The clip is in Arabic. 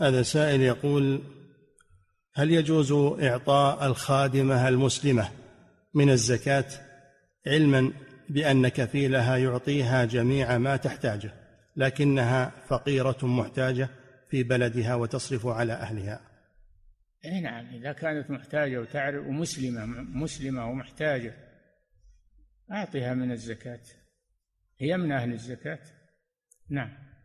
هذا سائل يقول هل يجوز إعطاء الخادمة المسلمة من الزكاة علما بأن كفيلها يعطيها جميع ما تحتاجه لكنها فقيرة محتاجة في بلدها وتصرف على أهلها أي نعم إذا كانت محتاجة وتعرف ومسلمة مسلمة ومحتاجة أعطها من الزكاة هي من أهل الزكاة نعم